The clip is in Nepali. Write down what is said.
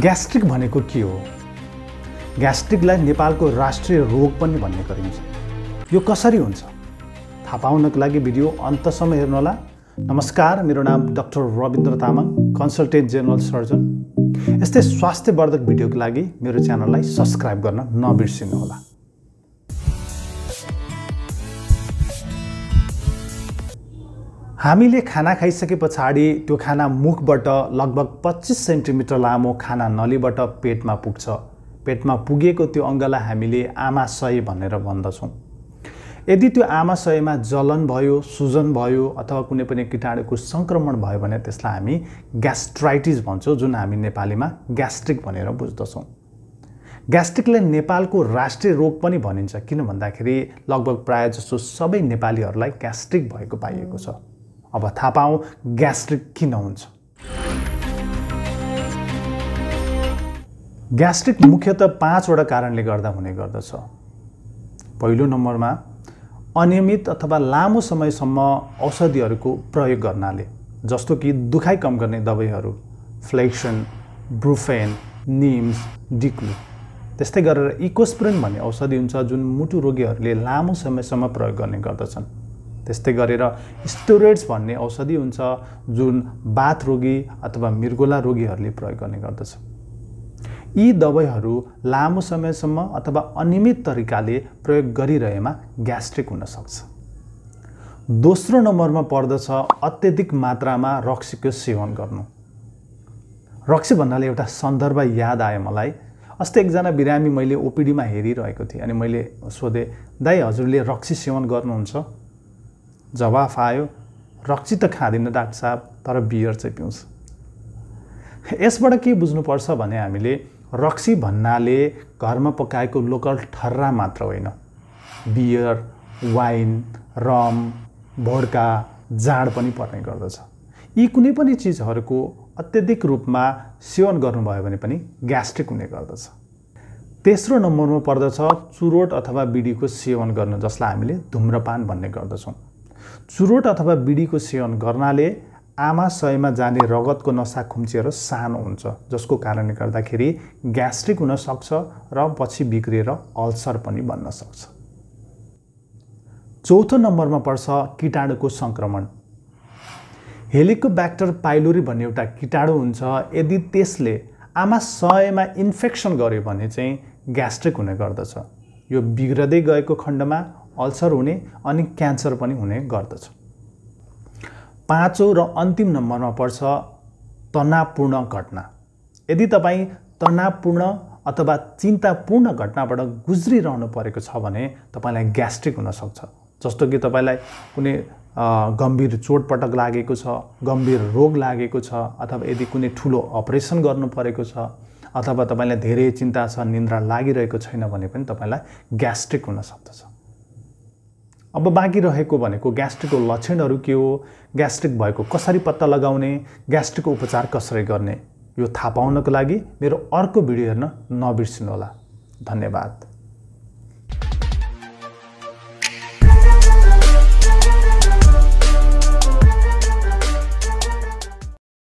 ग्यास्ट्रिक भनेको के हो ग्यास्ट्रिकलाई नेपालको राष्ट्रिय रोग पनि भन्ने गरिन्छ यो कसरी हुन्छ थाहा पाउनको लागि भिडियो अन्तसम्म हेर्नुहोला नमस्कार मेरो नाम doctor Rabindra Tamang consultant general surgeon यस्तै स्वास्थ्यवर्धक भिडियोको लागि मेरो च्यानललाई सब्सक्राइब गर्न नबिर्सिनुहोला हामीले खाना खाइसके पछाडि त्यो खाना मुखबाट लगभग पच्चिस सेन्टिमिटर लामो खाना नलीबाट पेटमा पुग्छ पेटमा पुगेको त्यो अङ्गलाई हामीले आमाशय भनेर भन्दछौँ यदि त्यो आमाशयमा जलन भयो सुजन भयो अथवा कुनै पनि किटाणुको सङ्क्रमण भयो भने त्यसलाई हामी ग्यास्ट्राइटिस भन्छौँ जुन हामी नेपालीमा ग्यास्ट्रिक भनेर बुझ्दछौँ ग्यास्ट्रिकलाई नेपालको राष्ट्रिय रोग पनि भनिन्छ किन भन्दाखेरि लगभग प्रायः जसो सबै नेपालीहरूलाई ग्यास्ट्रिक भएको पाइएको छ अब थाहा पाऊ ग्यास्ट्रिक किन हुन्छ ग्यास्ट्रिक मुख्यत पाँचवटा कारणले गर्दा हुने गर्दछ पहिलो नम्बरमा अनियमित अथवा लामो समयसम्म औषधिहरूको प्रयोग गर्नाले जस्तो कि दुखाइ कम गर्ने दबाईहरू फ्लेक्सन ब्रुफेन निम्स डिक्लु त्यस्तै गरेर इकोस्प्रिन भन्ने औषधि हुन्छ जुन मुटु रोगीहरूले लामो समयसम्म प्रयोग गर्ने गर्दछन् त्यस्तै गरेर स्टोरेड्स भन्ने औषधि हुन्छ जुन बाथ रोगी अथवा मृगोला रोगीहरूले प्रयोग गर्ने गर्दछ यी दबाईहरू लामो समयसम्म अथवा अनियमित तरिकाले प्रयोग गरिरहेमा ग्यास्ट्रिक हुनसक्छ दोस्रो नम्बरमा पर्दछ अत्यधिक मात्रामा रक्सीको सेवन गर्नु रक्सी भन्नाले एउटा सन्दर्भ याद आयो मलाई अस्ति एकजना बिरामी मैले ओपिडीमा हेरिरहेको थिएँ अनि मैले सोधेँ दाइ हजुरले रक्सी सेवन गर्नुहुन्छ जवाफ आयो रक्सी त खाँदिनँ डाक्टर साहब तर बियर चाहिँ पिउँछ यसबाट के बुझ्नुपर्छ भने हामीले रक्सी भन्नाले घरमा पकाएको लोकल ठर्रा मात्र होइन बियर वाइन रम भोड्का जाँड पनि पर्ने गर्दछ यी कुनै पनि चिजहरूको अत्यधिक रूपमा सेवन गर्नुभयो भने पनि ग्यास्ट्रिक हुने गर्दछ तेस्रो नम्बरमा पर्दछ चुरोट अथवा बिडीको सेवन गर्नु जसलाई हामीले धुम्रपान भन्ने गर्दछौँ चुरोट अथवा बिडीको सेवन गर्नाले आमा सयमा जाने रगतको नसा खुम्चिएर सानो हुन्छ जसको कारणले गर्दाखेरि ग्यास्ट्रिक हुनसक्छ र पछि बिग्रिएर अल्सर पनि बन्न सक्छ चौथो नम्बरमा पर्छ किटाणुको सङ्क्रमण हेलिको ब्याक्टर पाइलोरी भन्ने एउटा किटाणु हुन्छ यदि त्यसले आमा सयमा इन्फेक्सन गर्यो भने चाहिँ ग्यास्ट्रिक हुने गर्दछ यो बिग्रदै गएको खण्डमा अल्सर हुने अनि क्यान्सर पनि हुने गर्दछ पाँचौँ र अन्तिम नम्बरमा पर्छ तनावपूर्ण घटना यदि तपाईँ तनावपूर्ण अथवा चिन्तापूर्ण घटनाबाट गुज्रिरहनु परेको छ भने तपाईँलाई ग्यास्ट्रिक हुनसक्छ जस्तो कि तपाईँलाई कुनै गम्भीर चोटपटक लागेको छ गम्भीर रोग लागेको छ अथवा यदि कुनै ठुलो अपरेसन गर्नु परेको छ अथवा तपाईँलाई धेरै चिन्ता छ निन्द्रा लागिरहेको छैन भने पनि तपाईँलाई ग्यास्ट्रिक हुन सक्दछ अब बाँकी रहेको भनेको ग्यास्ट्रिकको लक्षणहरू के हो ग्यास्ट्रिक भएको कसरी पत्ता लगाउने ग्यास्ट्रिकको उपचार कसरी गर्ने यो थाहा पाउनको लागि मेरो अर्को भिडियो हेर्न नबिर्सिनुहोला धन्यवाद